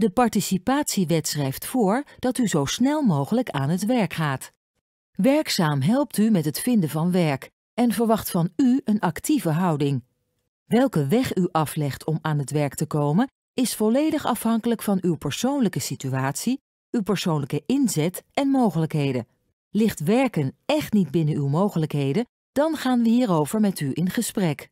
De participatiewet schrijft voor dat u zo snel mogelijk aan het werk gaat. Werkzaam helpt u met het vinden van werk en verwacht van u een actieve houding. Welke weg u aflegt om aan het werk te komen, is volledig afhankelijk van uw persoonlijke situatie, uw persoonlijke inzet en mogelijkheden. Ligt werken echt niet binnen uw mogelijkheden, dan gaan we hierover met u in gesprek.